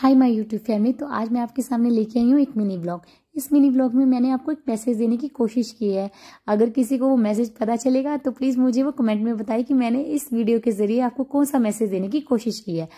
hi my YouTube family तो आज मैं आपके सामने लेके आई हूँ एक मिनी ब्लॉग इस मिनी ब्लॉग में मैंने आपको एक मैसेज देने की कोशिश की है अगर किसी को वो मैसेज पता चलेगा तो प्लीज़ मुझे वो कमेंट में बताए कि मैंने इस वीडियो के जरिए आपको कौन सा मैसेज देने की कोशिश की है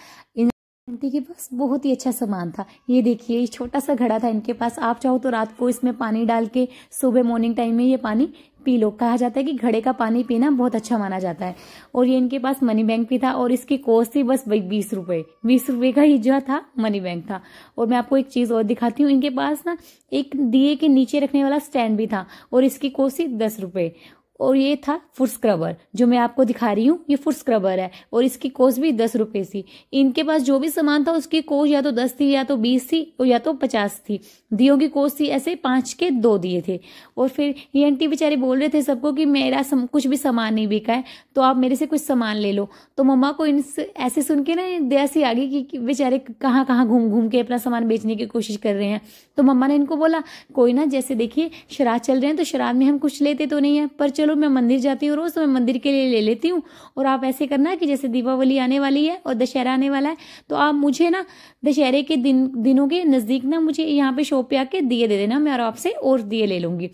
आंटी के पास बहुत ही अच्छा सामान था ये देखिए ये छोटा सा घड़ा था इनके पास आप चाहो तो रात को इसमें पानी डाल के सुबह मॉर्निंग टाइम में ये पानी पी लो कहा जाता है कि घड़े का पानी पीना बहुत अच्छा माना जाता है और ये इनके पास मनी बैंक भी था और इसकी कोस्ट थी बस बीस रुपए बीस रुपए का ही जो था मनी बैंक था और मैं आपको एक चीज और दिखाती हूँ इनके पास ना एक दिए के नीचे रखने वाला स्टैंड भी था और इसकी कॉस्ट थी दस रुपए और ये था फुट स्क्रबर जो मैं आपको दिखा रही हूँ ये फुट स्क्रबर है और इसकी कोस भी दस रुपए थी इनके पास जो भी सामान था उसकी कोस या तो दस थी या तो बीस थी और या तो पचास थी दियो की कोस थी ऐसे पांच के दो दिए थे और फिर ये आंटी बेचारे बोल रहे थे सबको कि मेरा सम, कुछ भी सामान नहीं बिका है तो आप मेरे से कुछ सामान ले लो तो मम्मा को इन ऐसे सुन के ना दया सी आ गई कि बेचारे कहाँ कहाँ घूम घूम के अपना सामान बेचने की कोशिश कर रहे हैं तो मम्मा ने इनको बोला कोई ना जैसे देखिए शराब चल रहे हैं तो शराब में हम कुछ लेते तो नहीं है पर चलो चलो मैं मंदिर जाती हूँ रोज़ तो मैं मंदिर के लिए ले लेती हूँ और आप ऐसे करना कि जैसे दीपावली आने वाली है और दशहरा आने वाला है तो आप मुझे ना दशहरे के दिन दिनों के नज़दीक ना मुझे यहाँ पे शॉप पे आके दिए दे देना मैं और आपसे और दिए ले लूंगी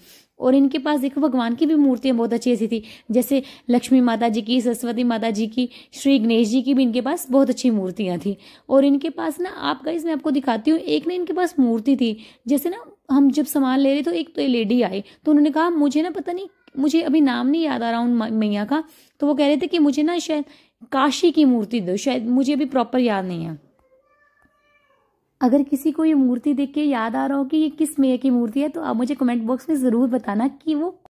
और इनके पास देखो भगवान की भी मूर्तियां बहुत अच्छी ऐसी थी जैसे लक्ष्मी माता जी की सरस्वती माता जी की श्री गणेश जी की भी इनके पास बहुत अच्छी मूर्तियां थी और इनके पास ना आप गाइस मैं आपको दिखाती हूँ एक ना इनके पास मूर्ति थी जैसे ना हम जब सामान ले रहे तो एक तो लेडी आई तो उन्होंने कहा मुझे ना पता नहीं मुझे अभी नाम नहीं याद आ रहा उन मैया का तो वो कह रहे थे कि मुझे ना शायद काशी की मूर्ति दो शायद मुझे अभी प्रॉपर याद नहीं है अगर किसी को ये मूर्ति देख के याद आ रहा हो कि ये किस मैया की मूर्ति है तो आप मुझे कमेंट बॉक्स में ज़रूर बताना कि वो